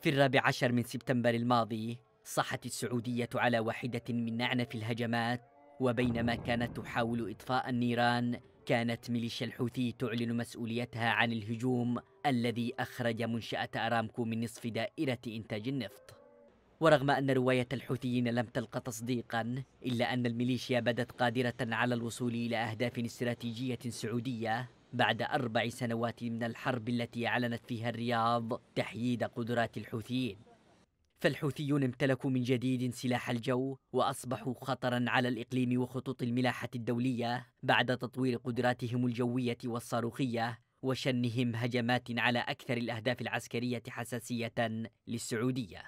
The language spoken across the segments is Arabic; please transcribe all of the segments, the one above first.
في الرابع عشر من سبتمبر الماضي صحت السعودية على واحدة من أعنف الهجمات وبينما كانت تحاول إطفاء النيران كانت ميليشيا الحوثي تعلن مسؤوليتها عن الهجوم الذي أخرج منشأة أرامكو من نصف دائرة إنتاج النفط ورغم أن رواية الحوثيين لم تلق تصديقا إلا أن الميليشيا بدت قادرة على الوصول إلى أهداف استراتيجية سعودية بعد أربع سنوات من الحرب التي أعلنت فيها الرياض تحييد قدرات الحوثيين فالحوثيون امتلكوا من جديد سلاح الجو وأصبحوا خطرا على الإقليم وخطوط الملاحة الدولية بعد تطوير قدراتهم الجوية والصاروخية وشنهم هجمات على أكثر الأهداف العسكرية حساسية للسعودية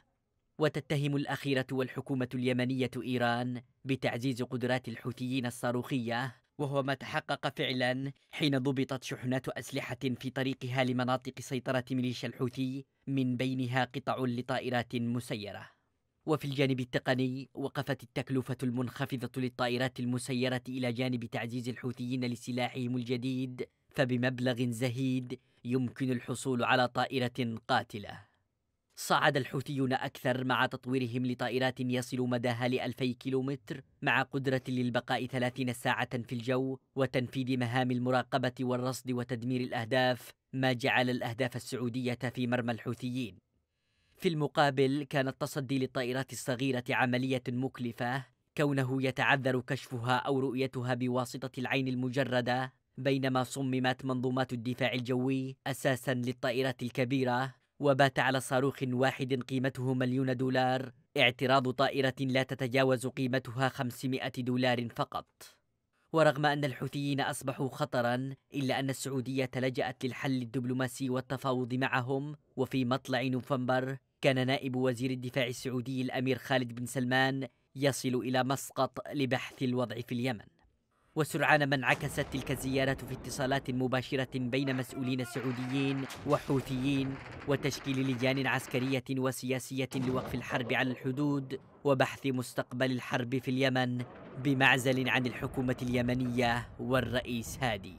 وتتهم الأخيرة والحكومة اليمنية إيران بتعزيز قدرات الحوثيين الصاروخية وهو ما تحقق فعلا حين ضبطت شحنات أسلحة في طريقها لمناطق سيطرة ميليشيا الحوثي من بينها قطع لطائرات مسيرة وفي الجانب التقني وقفت التكلفة المنخفضة للطائرات المسيرة إلى جانب تعزيز الحوثيين لسلاحهم الجديد فبمبلغ زهيد يمكن الحصول على طائرة قاتلة صعد الحوثيون أكثر مع تطويرهم لطائرات يصل مداها لألفي كيلومتر مع قدرة للبقاء ثلاثين ساعة في الجو وتنفيذ مهام المراقبة والرصد وتدمير الأهداف ما جعل الأهداف السعودية في مرمى الحوثيين في المقابل كان التصدي للطائرات الصغيرة عملية مكلفة كونه يتعذر كشفها أو رؤيتها بواسطة العين المجردة بينما صممت منظومات الدفاع الجوي أساسا للطائرات الكبيرة وبات على صاروخ واحد قيمته مليون دولار اعتراض طائرة لا تتجاوز قيمتها 500 دولار فقط ورغم أن الحوثيين أصبحوا خطرا إلا أن السعودية لجأت للحل الدبلوماسي والتفاوض معهم وفي مطلع نوفمبر كان نائب وزير الدفاع السعودي الأمير خالد بن سلمان يصل إلى مسقط لبحث الوضع في اليمن وسرعان ما انعكست تلك الزيارات في اتصالات مباشرة بين مسؤولين سعوديين وحوثيين وتشكيل لجان عسكرية وسياسية لوقف الحرب على الحدود وبحث مستقبل الحرب في اليمن بمعزل عن الحكومة اليمنية والرئيس هادي